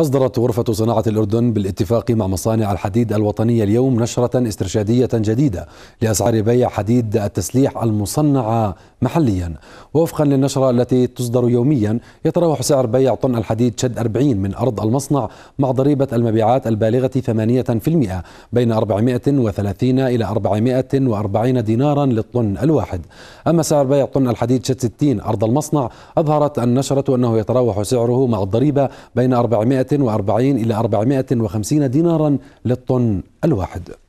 أصدرت غرفة صناعة الأردن بالاتفاق مع مصانع الحديد الوطنية اليوم نشرة استرشادية جديدة لأسعار بيع حديد التسليح المصنعة محليا ووفقا للنشرة التي تصدر يوميا يتراوح سعر بيع طن الحديد شد 40 من أرض المصنع مع ضريبة المبيعات البالغة 8% بين 430 إلى 440 دينارا للطن الواحد أما سعر بيع طن الحديد شد 60 أرض المصنع أظهرت النشرة أنه يتراوح سعره مع الضريبة بين 400 340 إلى 450 دينارا للطن الواحد